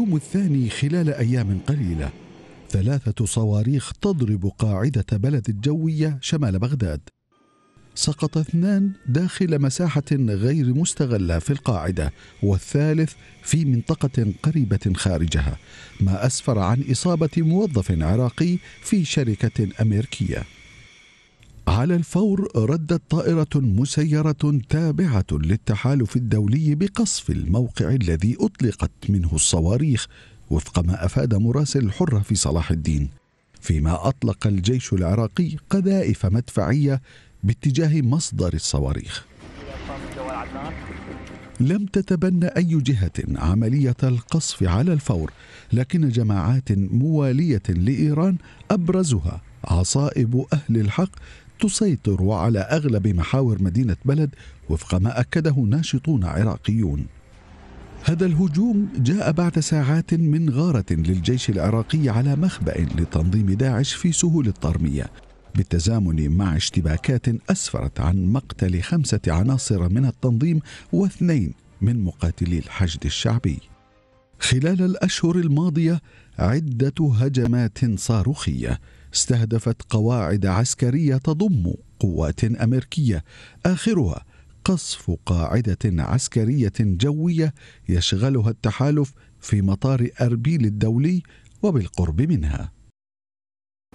الهجوم الثاني خلال أيام قليلة ثلاثة صواريخ تضرب قاعدة بلد الجوية شمال بغداد سقط اثنان داخل مساحة غير مستغلة في القاعدة والثالث في منطقة قريبة خارجها ما أسفر عن إصابة موظف عراقي في شركة أمريكية على الفور ردت طائرة مسيرة تابعة للتحالف الدولي بقصف الموقع الذي أطلقت منه الصواريخ وفق ما أفاد مراسل الحرة في صلاح الدين فيما أطلق الجيش العراقي قذائف مدفعية باتجاه مصدر الصواريخ لم تتبنى أي جهة عملية القصف على الفور لكن جماعات موالية لإيران أبرزها عصائب أهل الحق تسيطر على اغلب محاور مدينه بلد وفق ما اكده ناشطون عراقيون هذا الهجوم جاء بعد ساعات من غاره للجيش العراقي على مخبا لتنظيم داعش في سهول الطرميه بالتزامن مع اشتباكات اسفرت عن مقتل خمسه عناصر من التنظيم واثنين من مقاتلي الحشد الشعبي خلال الاشهر الماضيه عده هجمات صاروخيه استهدفت قواعد عسكريه تضم قوات امريكيه اخرها قصف قاعده عسكريه جويه يشغلها التحالف في مطار اربيل الدولي وبالقرب منها